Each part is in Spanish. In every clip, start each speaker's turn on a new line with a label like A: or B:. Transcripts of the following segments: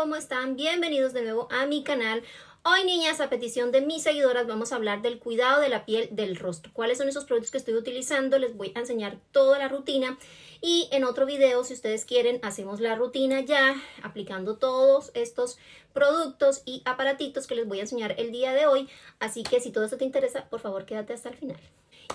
A: ¿cómo están? Bienvenidos de nuevo a mi canal. Hoy, niñas, a petición de mis seguidoras, vamos a hablar del cuidado de la piel del rostro. ¿Cuáles son esos productos que estoy utilizando? Les voy a enseñar toda la rutina. Y en otro video, si ustedes quieren, hacemos la rutina ya aplicando todos estos productos y aparatitos que les voy a enseñar el día de hoy. Así que si todo esto te interesa, por favor, quédate hasta el final.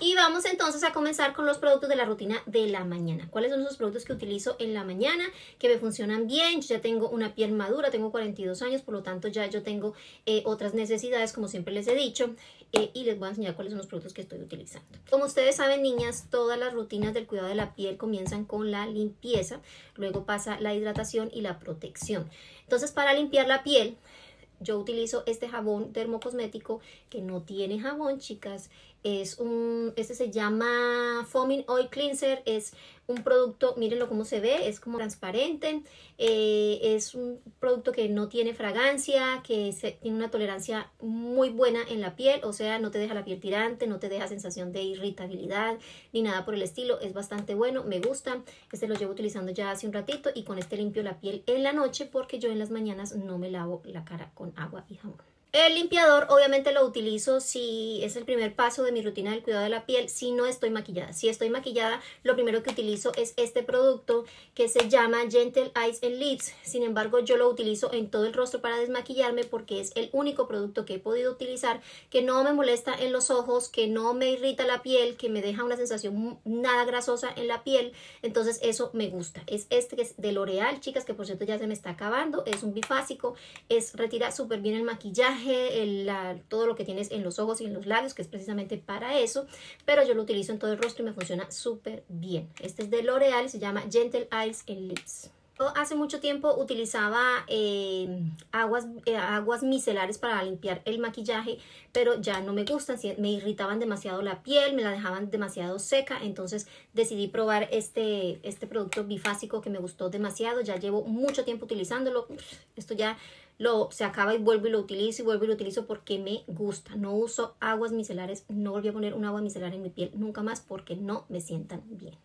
A: Y vamos entonces a comenzar con los productos de la rutina de la mañana. ¿Cuáles son esos productos que utilizo en la mañana que me funcionan bien? Yo ya tengo una piel madura, tengo 42 años, por lo tanto ya yo tengo eh, otras necesidades, como siempre les he dicho, eh, y les voy a enseñar cuáles son los productos que estoy utilizando. Como ustedes saben, niñas, todas las rutinas del cuidado de la piel comienzan con la limpieza, luego pasa la hidratación y la protección. Entonces, para limpiar la piel, yo utilizo este jabón termocosmético que no tiene jabón, chicas. Es un, este se llama Foaming Oil Cleanser, es un producto, mírenlo cómo se ve, es como transparente, eh, es un producto que no tiene fragancia, que tiene una tolerancia muy buena en la piel, o sea, no te deja la piel tirante, no te deja sensación de irritabilidad ni nada por el estilo, es bastante bueno, me gusta, este lo llevo utilizando ya hace un ratito y con este limpio la piel en la noche porque yo en las mañanas no me lavo la cara con agua y jamón. El limpiador obviamente lo utilizo si es el primer paso de mi rutina del cuidado de la piel, si no estoy maquillada. Si estoy maquillada, lo primero que utilizo es este producto que se llama Gentle Eyes and Lips. Sin embargo, yo lo utilizo en todo el rostro para desmaquillarme porque es el único producto que he podido utilizar que no me molesta en los ojos, que no me irrita la piel, que me deja una sensación nada grasosa en la piel. Entonces eso me gusta. Es este que es de L'Oreal, chicas, que por cierto ya se me está acabando. Es un bifásico, es, retira súper bien el maquillaje el, todo lo que tienes en los ojos y en los labios, que es precisamente para eso, pero yo lo utilizo en todo el rostro y me funciona súper bien. Este es de L'Oreal, se llama Gentle Eyes and Lips. hace mucho tiempo utilizaba eh, aguas, eh, aguas micelares para limpiar el maquillaje, pero ya no me gustan, me irritaban demasiado la piel, me la dejaban demasiado seca, entonces decidí probar este, este producto bifásico que me gustó demasiado, ya llevo mucho tiempo utilizándolo, esto ya se acaba y vuelvo y lo utilizo y vuelvo y lo utilizo porque me gusta. No uso aguas micelares, no volví a poner un agua micelar en mi piel nunca más porque no me sientan bien.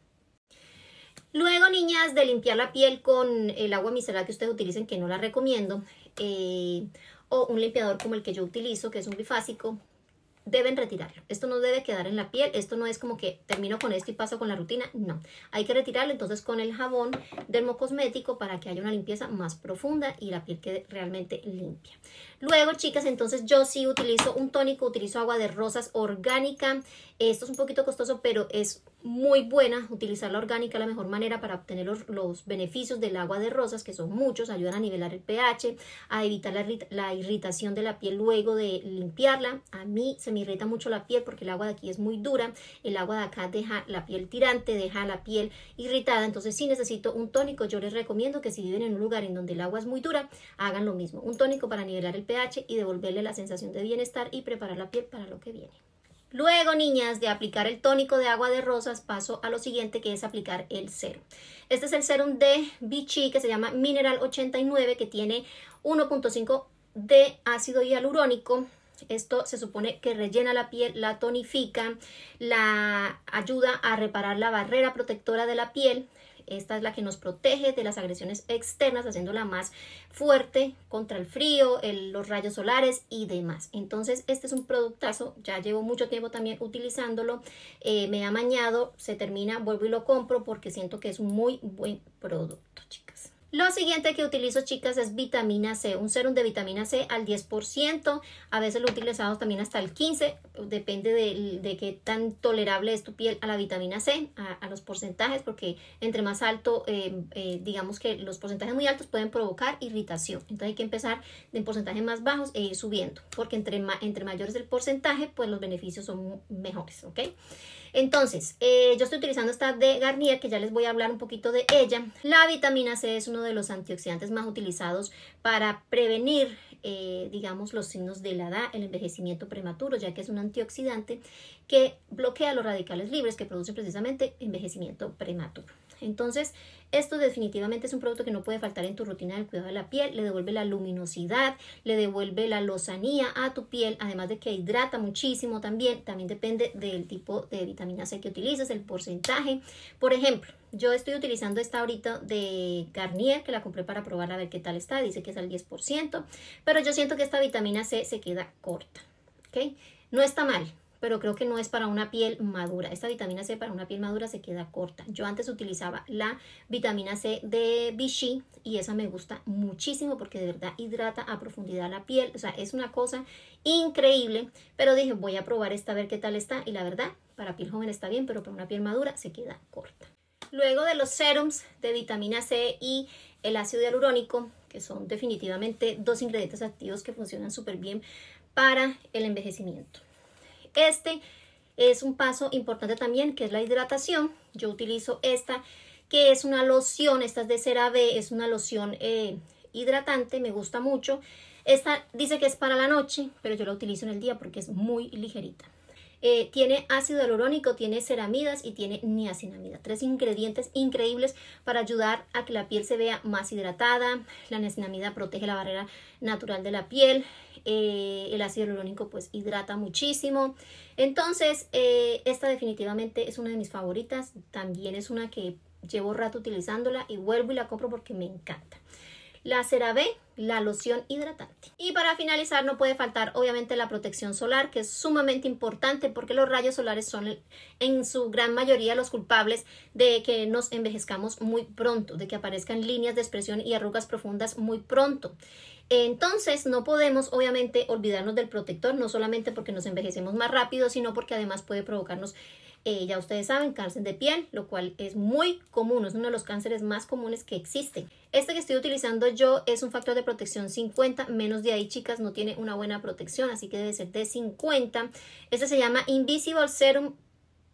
A: Luego, niñas, de limpiar la piel con el agua micelar que ustedes utilicen, que no la recomiendo, eh, o un limpiador como el que yo utilizo, que es un bifásico, deben retirarlo. Esto no debe quedar en la piel, esto no es como que termino con esto y paso con la rutina, no. Hay que retirarlo entonces con el jabón dermocosmético para que haya una limpieza más profunda y la piel quede realmente limpia. Luego, chicas, entonces yo sí utilizo un tónico, utilizo agua de rosas orgánica. Esto es un poquito costoso, pero es muy buena, utilizar la orgánica la mejor manera para obtener los, beneficios del agua de rosas, que son muchos, ayudan a nivelar el pH, a evitar la, la, irritación de la piel luego de limpiarla. A mí se me irrita mucho la piel porque el agua de aquí es muy dura, el agua de acá deja la piel tirante, deja la piel irritada, entonces si necesito un tónico, yo les recomiendo que si viven en un lugar en donde el agua es muy dura, hagan lo mismo, un tónico para nivelar el pH y devolverle la sensación de bienestar y preparar la piel para lo que viene. Luego, niñas, de aplicar el tónico de agua de rosas, paso a lo siguiente que es aplicar el serum. Este es el serum de Vichy que se llama Mineral 89 que tiene 1.5 de ácido hialurónico. Esto se supone que rellena la piel, la tonifica, la ayuda a reparar la barrera protectora de la piel, esta es la que nos protege de las agresiones externas, haciéndola más fuerte contra el frío, los rayos solares y demás. Entonces, este es un productazo. Ya llevo mucho tiempo también utilizándolo. Eh, me ha mañado, se termina, vuelvo y lo compro porque siento que es un muy buen producto, chicas. Lo siguiente que utilizo, chicas, es vitamina C, un serum de vitamina C al 10%, a veces lo utilizamos también hasta el 15%, depende de, qué tan tolerable es tu piel a la vitamina C, a, los porcentajes, porque entre más alto, eh, eh, digamos que los porcentajes muy altos pueden provocar irritación. Entonces hay que empezar de porcentajes más bajos e ir subiendo, porque entre, más, entre mayores el porcentaje, pues los beneficios son mejores, ¿ok? Entonces, eh, yo estoy utilizando esta de Garnier, que ya les voy a hablar un poquito de ella. La vitamina C es uno de los antioxidantes más utilizados para prevenir, eh, digamos, los signos de la edad, el envejecimiento prematuro, ya que es un antioxidante que bloquea los radicales libres que producen precisamente envejecimiento prematuro. Entonces, esto definitivamente es un producto que no puede faltar en tu rutina del cuidado de la piel. Le devuelve la luminosidad, le devuelve la lozanía a tu piel, además de que hidrata muchísimo también. También depende del tipo de vitamina C que utilices, el porcentaje. Por ejemplo, yo estoy utilizando esta ahorita de Garnier, que la compré para probar a ver qué tal está. Dice que es al 10%, pero yo siento que esta vitamina C se queda corta. No está mal, pero creo que no es para una piel madura. Esta vitamina C para una piel madura se queda corta. Yo antes utilizaba la vitamina C de Vichy y esa me gusta muchísimo porque de verdad hidrata a profundidad la piel. O sea, es una cosa increíble, pero dije voy a probar esta a ver qué tal está y la verdad para piel joven está bien, pero para una piel madura se queda corta. Luego de los serums de vitamina C y el ácido hialurónico, que son definitivamente dos ingredientes activos que funcionan súper bien para el envejecimiento. Este es un paso importante también, que es la hidratación. Yo utilizo esta, que es una loción, esta es de cera B, es una loción eh, hidratante, me gusta mucho. Esta dice que es para la noche, pero yo la utilizo en el día porque es muy ligerita. Eh, tiene ácido hialurónico, tiene ceramidas y tiene niacinamida. Tres ingredientes increíbles para ayudar a que la piel se vea más hidratada. La niacinamida protege la barrera natural de la piel. Eh, el ácido hialurónico pues hidrata muchísimo. Entonces, eh, esta definitivamente es una de mis favoritas. También es una que llevo rato utilizándola y vuelvo y la compro porque me encanta la cera B, la loción hidratante. Y para finalizar no puede faltar obviamente la protección solar que es sumamente importante porque los rayos solares son en su gran mayoría los culpables de que nos envejezcamos muy pronto, de que aparezcan líneas de expresión y arrugas profundas muy pronto. Entonces no podemos obviamente olvidarnos del protector, no solamente porque nos envejecemos más rápido, sino porque además puede provocarnos eh, ya ustedes saben, cáncer de piel, lo cual es muy común, es uno de los cánceres más comunes que existen. Este que estoy utilizando yo es un factor de protección 50, menos de ahí chicas no tiene una buena protección, así que debe ser de 50. Este se llama Invisible Serum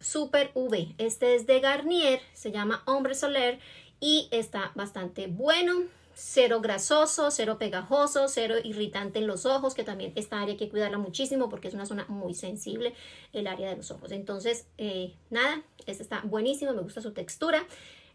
A: Super V, este es de Garnier, se llama Hombre Soler y está bastante bueno cero grasoso, cero pegajoso, cero irritante en los ojos, que también esta área hay que cuidarla muchísimo porque es una zona muy sensible, el área de los ojos. Entonces, eh, nada, este está buenísimo, me gusta su textura,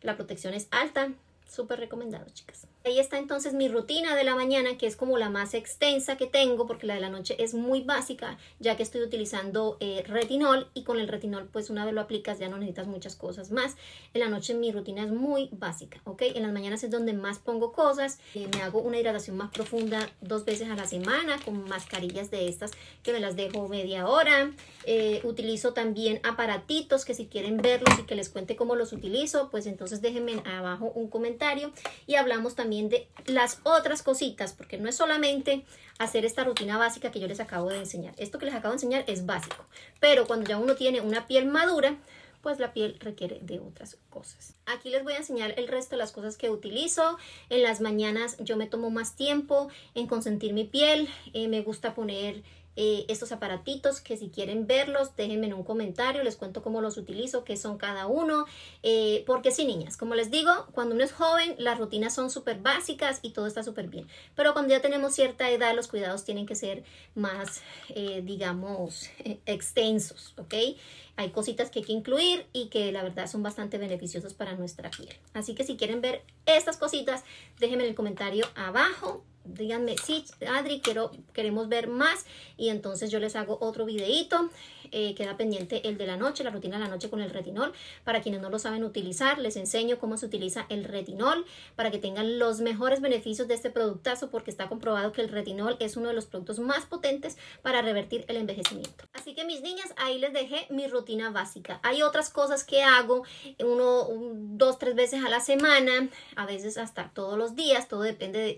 A: la protección es alta, Súper recomendado, chicas. Ahí está entonces mi rutina de la mañana, que es como la más extensa que tengo, porque la de la noche es muy básica, ya que estoy utilizando eh, retinol y con el retinol, pues una vez lo aplicas ya no necesitas muchas cosas más. En la noche mi rutina es muy básica, ¿ok? En las mañanas es donde más pongo cosas, eh, me hago una hidratación más profunda dos veces a la semana con mascarillas de estas que me las dejo media hora. Eh, utilizo también aparatitos que si quieren verlos y que les cuente cómo los utilizo, pues entonces déjenme abajo un comentario y hablamos también de las otras cositas, porque no es solamente hacer esta rutina básica que yo les acabo de enseñar. Esto que les acabo de enseñar es básico, pero cuando ya uno tiene una piel madura, pues la piel requiere de otras cosas. Aquí les voy a enseñar el resto de las cosas que utilizo. En las mañanas yo me tomo más tiempo en consentir mi piel. Eh, me gusta poner eh, estos aparatitos que si quieren verlos déjenme en un comentario, les cuento cómo los utilizo, qué son cada uno, eh, porque sí niñas, como les digo, cuando uno es joven las rutinas son súper básicas y todo está súper bien, pero cuando ya tenemos cierta edad los cuidados tienen que ser más, eh, digamos, extensos, ¿ok? Hay cositas que hay que incluir y que la verdad son bastante beneficiosos para nuestra piel. Así que si quieren ver estas cositas, déjenme en el comentario abajo díganme, sí, Adri, quiero, queremos ver más y entonces yo les hago otro videito. Eh, queda pendiente el de la noche, la rutina de la noche con el retinol. Para quienes no lo saben utilizar, les enseño cómo se utiliza el retinol para que tengan los mejores beneficios de este productazo porque está comprobado que el retinol es uno de los productos más potentes para revertir el envejecimiento. Así que mis niñas, ahí les dejé mi rutina básica. Hay otras cosas que hago uno, dos, tres veces a la semana, a veces hasta todos los días, todo depende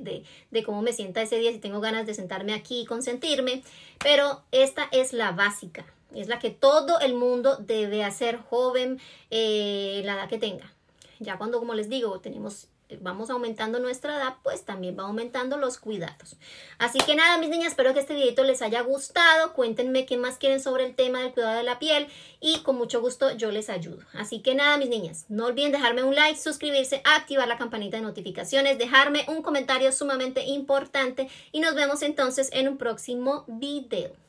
A: de cómo me sienta ese día, si tengo ganas de sentarme aquí y consentirme, pero esta es la básica, es la que todo el mundo debe hacer joven, eh, la edad que tenga. Ya cuando, como les digo, tenemos vamos aumentando nuestra edad, pues también va aumentando los cuidados. Así que nada, mis niñas, espero que este videito les haya gustado. Cuéntenme qué más quieren sobre el tema del cuidado de la piel y con mucho gusto yo les ayudo. Así que nada, mis niñas, no olviden dejarme un like, suscribirse, activar la campanita de notificaciones, dejarme un comentario sumamente importante y nos vemos entonces en un próximo video.